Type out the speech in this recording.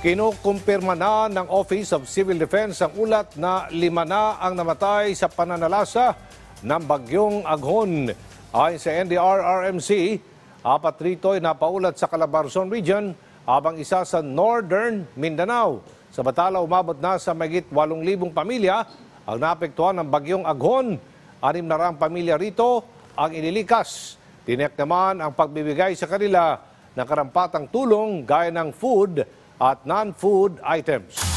Kinukumpirma na ng Office of Civil Defense ang ulat na lima na ang namatay sa pananalasa ng Bagyong Aghon. Ayon sa NDRRMC, apat rito ay napaulat sa Calabarzon Region habang isa sa Northern Mindanao. Sa Batala, umabot na sa magit 8,000 pamilya ang naapektuhan ng Bagyong Aghon. Anim na raang pamilya rito ang inilikas. Tinek naman ang pagbibigay sa kanila ng karampatang tulong gaya ng food at non-food items.